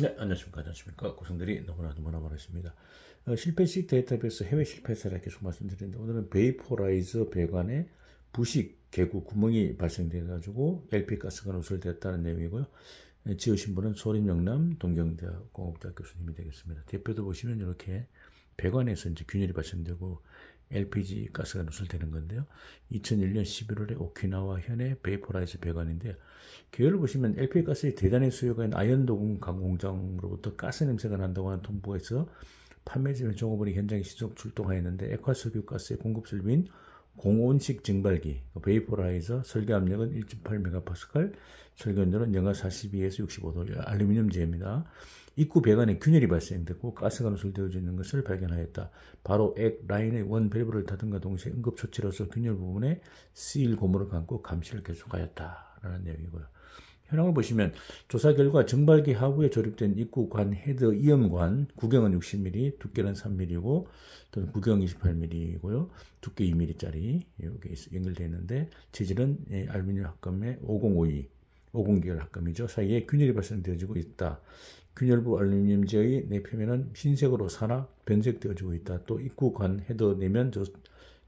네, 안녕하십니까. 안녕하십니까. 고생들이 너무나도 너무나 많으십니다. 어, 실패식 데이터베이스 해외 실패 사라 계속 말씀드리는데, 오늘은 베이포라이즈 배관에 부식, 개구, 구멍이 발생돼가지고 LP가스가 노출됐다는 내용이고요. 예, 지으신 분은 소림 영남 동경대학 공업대학 교수님이 되겠습니다. 대표도 보시면 이렇게 배관에서 이제 균열이 발생되고 LPG 가스가 누설되는 건데요. 2001년 11월에 오키나와 현의 베이포라이즈 배관인데 계열을 보시면 LPG 가스의 대단히 수요가 인 아현도군 강공장으로부터 가스 냄새가 난다고 하는 통보에서 판매점의 종업원이 현장에 시속 출동하였는데 액화석유 가스의 공급설비인 공온식 증발기, 그 베이퍼라이저, 설계 압력은 1.8MPa, 설계 온도는 영하 42에서 65도, 알루미늄 재입니다. 입구 배관에 균열이 발생됐고 가스가 누설되어 있는 것을 발견하였다. 바로 액 라인의 원 밸브를 닫음과 동시에 응급 조치로서 균열 부분에 C1 고무를 감고 감시를 계속하였다라는 내용이고요. 현황을 보시면 조사 결과 증발기 하부에 조립된 입구관 헤드 이음관 구경은 60mm, 두께는 3mm이고 또는 구경 28mm이고요. 두께 2mm짜리 이게 연결되어 있는데 재질은 예, 알루미늄 합금의 5052 50계열 합금이죠. 사이에 균열이 발생되어지고 있다. 균열부 알루미늄제의 내표면은 흰색으로 산화 변색되어지고 있다. 또 입구관 헤드 내면 저,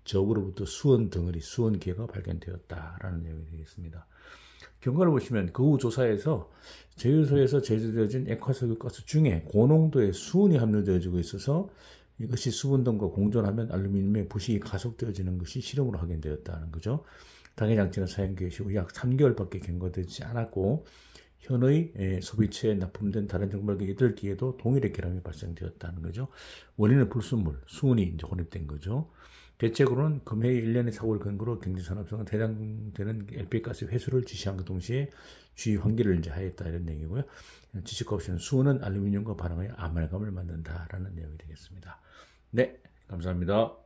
저으로부터 수원 덩어리, 수원계가 발견되었다라는 내용이 되겠습니다. 경과를 보시면 그 후 조사에서 제휴소에서 제조되어진 액화석유가스 중에 고농도의 수은이 함유되어지고 있어서 이것이 수분 등과 공존하면 알루미늄의 부식이 가속되어지는 것이 실험으로 확인되었다는 거죠. 당해 장치는 사용 개시 후약 3개월밖에 경과되지 않았고 현의 예, 소비체에 납품된 다른 정발기 그 이들 뒤에도 동일의 결함이 발생되었다는 거죠. 원인은 불순물, 수은이 이제 혼입된 거죠. 대책으로는 금해의 일련의 사고를 근거로 경제산업성은 대량되는 LP가스 회수를 지시한과 그 동시에 주의 환기를 이제 하였다 이런 얘기고요. 지식과 없이는 수은은 알루미늄과 반응하여 아말감을 만든다라는 내용이 되겠습니다. 네, 감사합니다.